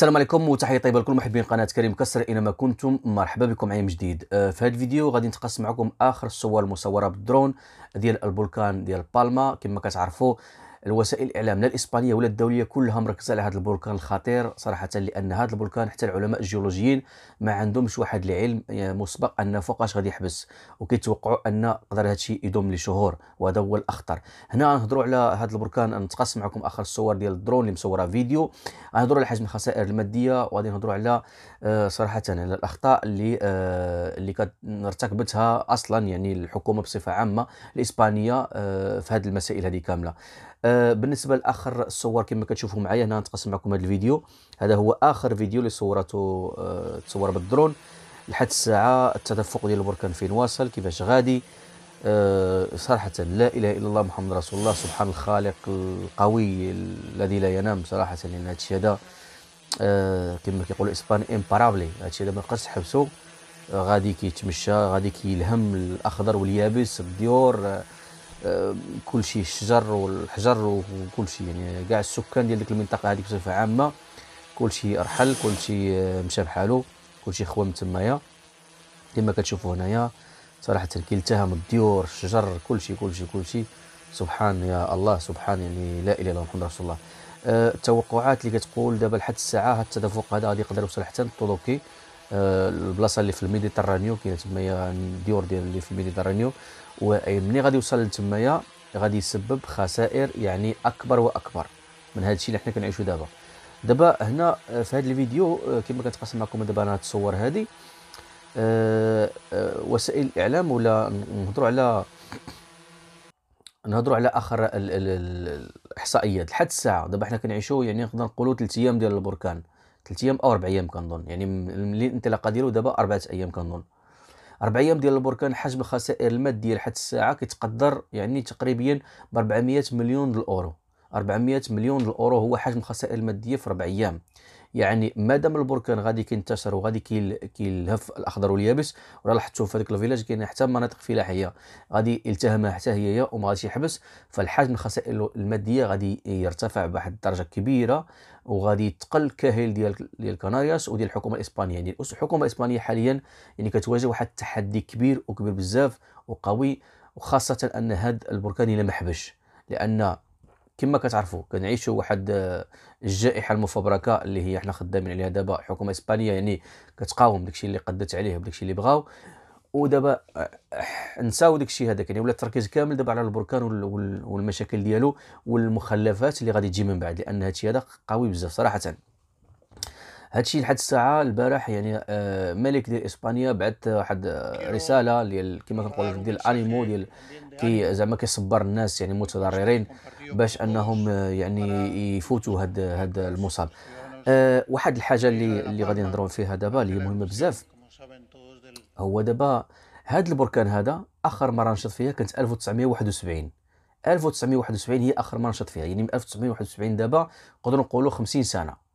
السلام عليكم وتحيه طيبه لكل محبين قناه كريم كسر إنما كنتم مرحبا بكم معي جديد آه، في هذا الفيديو غادي نتقاسم معكم اخر الصور المصوره بالدرون ديال البولكان ديال بالما كما كتعرفوا الوسائل الاعلام لا الاسبانيه ولا الدوليه كلها مركزه على هذا البركان الخطير صراحه لان هذا البركان حتى العلماء الجيولوجيين ما عندهمش واحد العلم آه، مسبق ان فوقاش غادي يحبس وكيتوقعوا ان قدر هذا الشيء يدوم لشهور وهذا هو الاخطر هنا نهضروا على هذا البركان نتقاسم معكم اخر الصور ديال الدرون اللي مصوره فيديو نهضروا على حجم الخسائر الماديه وغادي نهضروا على آه، صراحه على الاخطاء اللي آه، اللي ارتكبتها اصلا يعني الحكومه بصفه عامه الاسبانيه في هذه المسائل هذه كامله آه، بالنسبه لاخر الصور كما كتشوفوا معايا هنا نتقاسم معكم هذا الفيديو هذا هو اخر فيديو اللي صورته آه، تصور بالدرون لحد الساعه التدفق ديال البركان فين واصل كيفاش غادي آه، صراحه لا اله الا الله محمد رسول الله سبحان الخالق القوي الذي لا ينام صراحه لان هذا الشيء هذا كما كيقولوا الاسبان امبارابلي هذا الشيء هذا ما نقدرش غادي كيتمشى غادي كيلهم الاخضر واليابس الديور آه، كل شيء الشجر والحجر وكل شيء يعني كاع السكان ديال ديك المنطقه هذيك بصفه عامه كل شيء ارحل كل شيء آه، مشى بحالو كل شيء خوام من تمايا كما كتشوفوا هنايا صراحه كيلتهم الديور الشجر كل شيء كل شيء كل شيء سبحان يا الله سبحان يعني لا اله الا الله محمد رسول الله آه، التوقعات اللي كتقول دابا لحد الساعه هاد التدفق هذا غادي يقدر يوصل حتى للطوبكي البلاصه اللي في الميديترانيو كاين تمايا الديور ديال اللي في الميديترانيو ومني غادي يوصل لتمايا غادي يسبب خسائر يعني اكبر واكبر من هذا الشيء اللي حنا كنعيشوا دابا دابا هنا آه، في هذا الفيديو آه، كما كنتقاسم معكم دابا انا التصور هذه آه، وسائل الاعلام ولا نهضروا على نهضروا على اخر الاحصائيات لحد الساعه دابا حنا كنعيشوا يعني نقدر نقولوا 3 ايام ديال البركان 3 ايام او 4 ايام كنظن يعني من الانطلاقه ديالو دابا 4 ايام كنظن 4 ايام ديال البركان حجم الخسائر الماديه لحد الساعه كيتقدر يعني تقريبا ب 400 مليون الاورو 400 مليون الاورو هو حجم الخسائر الماديه في 4 ايام يعني مادام البركان غادي كينتشر وغادي كيلهف الاخضر واليابس راه لاحظتوا في هذاك الفيلاج كاين حتى مناطق فلاحيه غادي التهمها حتى هي وما غاديش يحبس فالحجم الخسائر الماديه غادي يرتفع بواحد الدرجه كبيره وغادي تقل الكاهل ديال ديال كنارياس وديال الحكومه الاسبانيه يعني الحكومه الاسبانيه حاليا يعني كتواجه واحد التحدي كبير وكبير بزاف وقوي وخاصه ان هذا البركان الا ما حبش لان كما كتعرفوا كنعيشوا واحد آه، الجائحه المفبركه اللي هي حنا خدامين عليها دابا الحكومه الاسبانيه يعني كتقاوم داكشي اللي قدت عليه وداكشي اللي بغاو ودابا آه، نساو داكشي هذاك يعني ولا التركيز كامل دابا على البركان والمشاكل ديالو والمخلفات اللي غادي تجي من بعد لان هادشي هذا قوي بزاف صراحه هادشي لحد الساعه البارح يعني ملك ديال اسبانيا بعث واحد رساله ديال كما كنقولوا ديال الانيمو ديال كي زعما كيصبر الناس يعني متضررين باش انهم يعني يفوتوا هاد هاد المصاب واحد الحاجه اللي اللي غادي نهضروا فيها دابا اللي مهمه بزاف هو دابا هاد البركان هذا اخر مره نشط فيها كانت 1971 1971 هي اخر مره نشط فيها يعني من 1971 دابا نقدروا نقولوا 50 سنه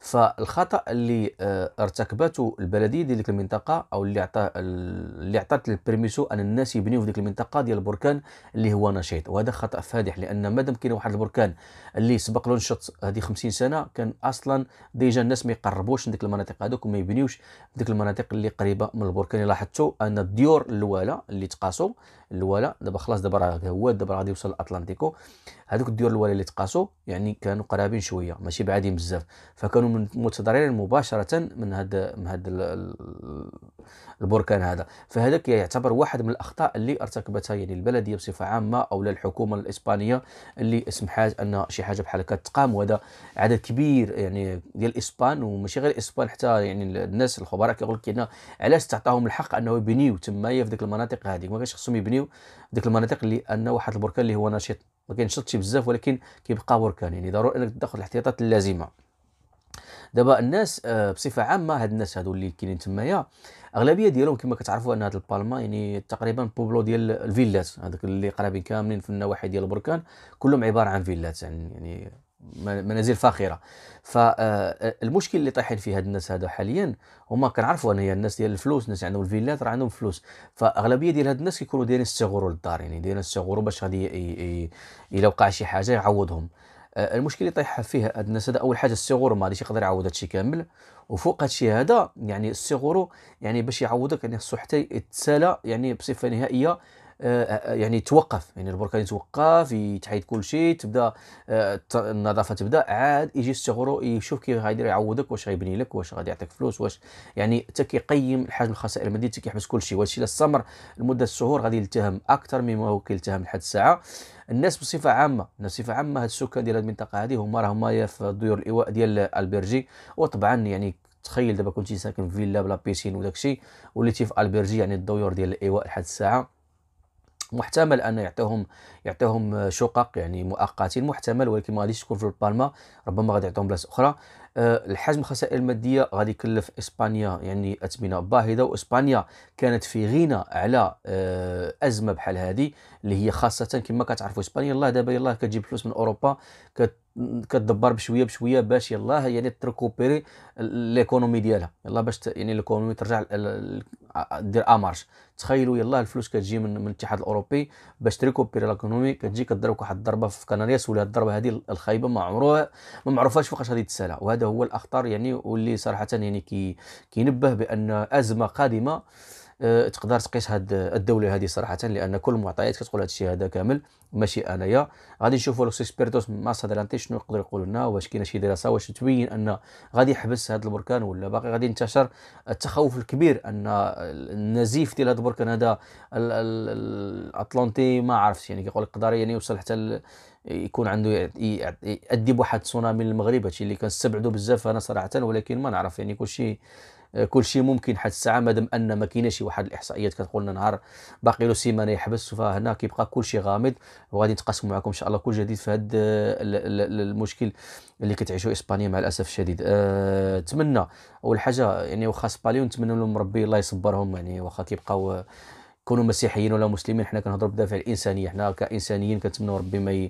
فالخطا اللي آه، ارتكبته البلديه ديال ديك المنطقه او اللي عطى اللي عطات البيرميسو ان الناس يبنيو في ديك المنطقه ديال البركان اللي هو نشيط وهذا خطا فادح لان مادام كاين واحد البركان اللي سبق له نشط هذه 50 سنه كان اصلا ديجا الناس ما يقربوش ديك المناطق هذوك وما يبنيوش ديك المناطق اللي قريبه من البركان لاحظتوا ان الديور الاولى اللي تقاسوا الولا دابا خلاص دابا راه هو دابا غادي يوصل لاتلانتيكو هذوك الديور الولا اللي تقاسوا يعني كانوا قرابين شويه ماشي بعادين بزاف فكانوا متضررين مباشره من هذا من هذا البركان هذا فهذا يعتبر واحد من الاخطاء اللي ارتكبتها يعني البلديه بصفه عامه او الحكومه الاسبانيه اللي سمحات ان شي حاجه بحال هكا تقام وهذا عدد كبير يعني ديال الاسبان وماشي غير الاسبان حتى يعني الناس الخبراء كيقول لك علاش تعطاهم الحق انه يبنيو تمايا في ديك المناطق هذيك ما كانش خصهم يبنيو نوليو ديك المناطق اللي ان واحد البركان اللي هو نشيط ما كينشطش بزاف ولكن كيبقى بركان يعني ضروري انك تاخذ الاحتياطات اللازمه دابا الناس آه، بصفه عامه هاد الناس هادو اللي كاينين تمايا اغلبيه ديالهم كما كتعرفوا ان هاد البالما يعني تقريبا بوبلو ديال الفيلات هذوك اللي قرابين كاملين في النواحي ديال البركان كلهم عباره عن فيلات يعني, يعني منازل فاخره فالمشكل اللي طايحين فيه هاد الناس هذا حاليا هما كنعرفوا ان هي الناس ديال الفلوس الناس عندهم الفيلات راه عندهم فلوس فاغلبيه ديال هاد الناس كيكونوا دايرين استغوروا للدار يعني دايرين استغوروا باش غادي الى وقع شي حاجه يعوضهم آه، المشكل اللي طايح فيه هاد الناس هذا اول حاجه السيغور ما غاديش يقدر يعوض هادشي كامل وفوق هادشي هذا يعني السيغورو يعني باش يعوضك يعني خصو حتى يتسالى يعني بصفه نهائيه آه، آه، يعني يتوقف يعني البركان يتوقف يعني يتحيد كل شيء تبدا آه، النظافه تبدا عاد يجي يستغرو يشوف كيف غادي يعوضك واش غيبني لك واش غادي يعطيك فلوس واش يعني حتى كيقيم الحجم الخسائر الماديه حتى كيحبس كل شيء وهذا الشيء استمر لمده شهور غادي يلتهم اكثر مما هو كيلتهم لحد الساعه الناس بصفه عامه الناس بصفه عامه هاد السكان ديال هاد المنطقه هادي هما راهم في ديور الايواء ديال البرجي وطبعا يعني تخيل دابا كنتي ساكن في فيلا بلا بيسين وداكشي وليتي في البرجي يعني الديور ديال الايواء لحد الساعه محتمل ان يعطيهم يعطيهم شقق يعني مؤقتين محتمل ولكن ما غاديش تكون في البالما ربما غادي يعطيهم بلاصه اخرى آه، الحجم الخسائر الماديه غادي يكلف اسبانيا يعني اثمنه باهظه واسبانيا كانت في غنى على آه، ازمه بحال هذه اللي هي خاصه كما كتعرفوا اسبانيا الله دابا يلاه كتجيب فلوس من اوروبا كت كتدبر بشويه بشويه باش يلاه يعني تركوبيري ليكونومي ديالها يلاه باش يعني ليكونومي ترجع دير امارش تخيلوا يلاه الفلوس كتجي من, من الاتحاد الاوروبي باش تريكوبيري ليكونومي كتجي كضرب واحد الضربه في كناريا ولا الضربه هذه الخايبه ما عمرها ما معروفاش فوقاش غادي تسالى وهذا هو الاخطر يعني واللي صراحه يعني كي كينبه بان ازمه قادمه آه، تقدر تقيس هاد الدوله هذه صراحه لان كل المعطيات كتقول هذا الشيء هذا كامل ماشي انايا غادي نشوفوا لوكس اكسبيرتوس مع سادلانتي شنو يقدر يقول لنا واش كاينه شي دراسه واش تبين ان غادي يحبس هذا البركان ولا باقي غادي ينتشر التخوف الكبير ان النزيف ديال هذا البركان هذا الاطلنطي ما عرفتش يعني كيقول لك يقدر يعني يوصل حتى يكون عنده يؤدي بواحد تسونامي للمغرب هادشي اللي كنستبعدو بزاف انا صراحه ولكن ما نعرف يعني كلشي كل شيء ممكن حتى الساعه مادام ان ما كايناش واحد الاحصائيات كتقول لنا نهار باقي له سيمانه يحبس فهنا كيبقى كل شيء غامض وغادي نتقاسموا معكم ان شاء الله كل جديد في هذا المشكل اللي كتعيشوا اسبانيا مع الاسف الشديد أه، نتمنى أه اول حاجه يعني واخا سباليو نتمنى لهم ربي الله يصبرهم يعني واخا كيبقاو كونوا مسيحيين ولا مسلمين حنا كنهضروا بدافع الانسانيه حنا كانسانيين كنتمنوا ربي ما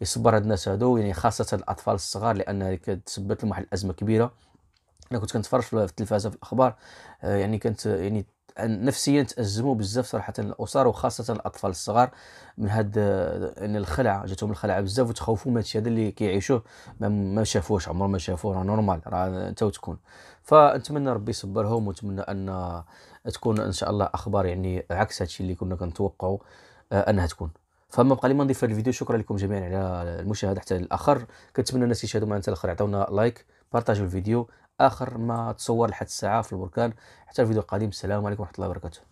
يصبر هاد الناس هادو يعني خاصه الاطفال الصغار لان تسبت لهم واحد الازمه كبيره انا كنت كنتفرج في التلفازه في الاخبار آه، يعني كانت يعني نفسيا تازموا بزاف صراحه الاسر وخاصه الاطفال الصغار من هاد آه، ان الخلعه جاتهم الخلعه بزاف وتخوفوا من هادشي هذا اللي كيعيشوه ما شافوش عمر ما شافوه راه نورمال راه انت وتكون فنتمنى ربي يصبرهم ونتمنى ان تكون ان شاء الله اخبار يعني عكس هادشي اللي كنا كنتوقعوا آه، انها تكون فما بقى لي ما نضيف الفيديو شكرا لكم جميعا على المشاهده حتى الاخر كنتمنى الناس يشاهدوا معنا حتى الاخر عطونا لايك بارطاجوا الفيديو اخر ما تصور لحد الساعه في البركان حتى الفيديو القادم السلام عليكم ورحمه الله وبركاته